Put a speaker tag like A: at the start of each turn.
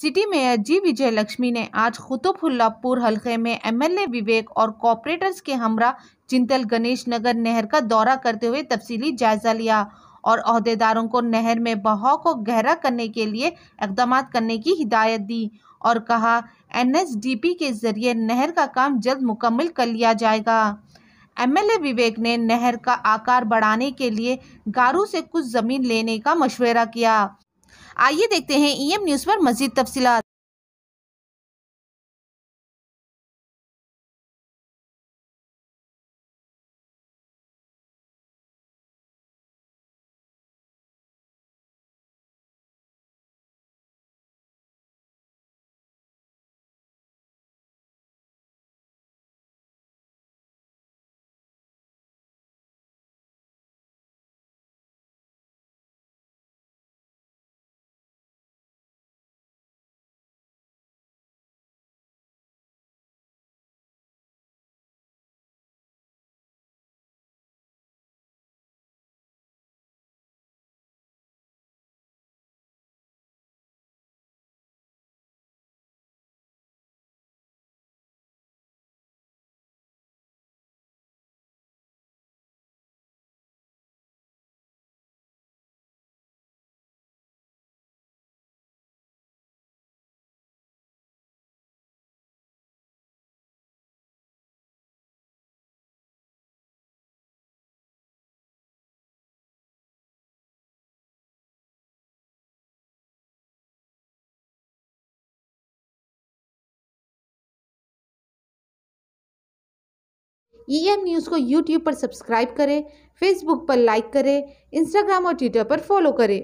A: city mayor ji Vijay Lakshmi ने आज खुतुबुल्लापुर हलके में एमएलए विवेक और कॉपरेटर्स के हमरा चिंतल गणेश नगर नहर का दौरा करते हुए तफसीली जायजा लिया और अहदेदारों को नहर में बहाव को गहरा करने के लिए इकदाम करने की हिदायत दी और कहा एनएसडीपी के जरिए नहर का काम जल्द मुकम्मल कर लिया जाएगा एमएलए विवेक ने नहर का आकार बढ़ाने के लिए गारू से कुछ ज़मीन लेने का मशवरा किया आइए देखते हैं
B: ई एम न्यूज़ पर मजीद तफसीत ई एम न्यूज़ को यूट्यूब पर सब्सक्राइब करें फेसबुक
A: पर लाइक करें इंस्टाग्राम और ट्विटर पर फॉलो करें